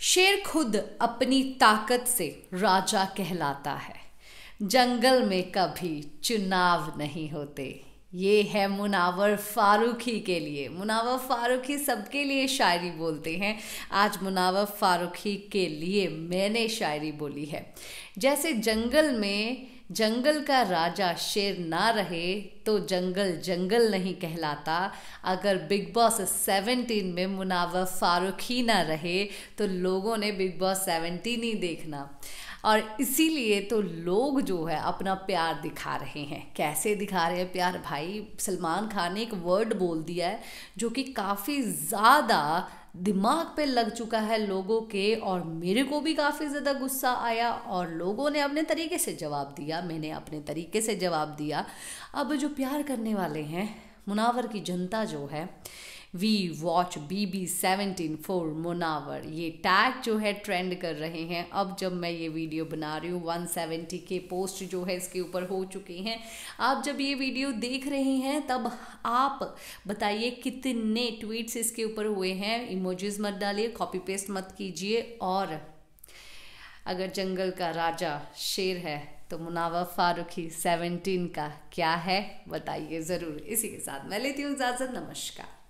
शेर खुद अपनी ताकत से राजा कहलाता है जंगल में कभी चुनाव नहीं होते ये है मुनावर फारूकी के लिए मुनावर फारूखी सबके लिए शायरी बोलते हैं आज मुनावर फारूखी के लिए मैंने शायरी बोली है जैसे जंगल में जंगल का राजा शेर ना रहे तो जंगल जंगल नहीं कहलाता अगर बिग बॉस 17 में मुनावर फारूक ही ना रहे तो लोगों ने बिग बॉस 17 ही देखना और इसीलिए तो लोग जो है अपना प्यार दिखा रहे हैं कैसे दिखा रहे हैं प्यार भाई सलमान खान ने एक वर्ड बोल दिया है जो कि काफ़ी ज़्यादा दिमाग पे लग चुका है लोगों के और मेरे को भी काफ़ी ज़्यादा गुस्सा आया और लोगों ने अपने तरीके से जवाब दिया मैंने अपने तरीके से जवाब दिया अब जो प्यार करने वाले हैं मुनावर की जनता जो है we watch B B seventeen for Munawar ये टैग जो है ट्रेंड कर रहे हैं अब जब मैं ये वीडियो बना रही हूँ वन सेवेंटी के पोस्ट जो है इसके ऊपर हो चुके हैं आप जब ये वीडियो देख रहे हैं तब आप बताइए कितने ट्वीट्स इसके ऊपर हुए हैं इमोजीज मत डालिए कॉपी पेस्ट मत कीजिए और अगर जंगल का राजा शेर है तो मुनावा फारूखी सेवनटीन का क्या है बताइए ज़रूर इसी के साथ मैं लेती हूँ इजाज़त नमस्कार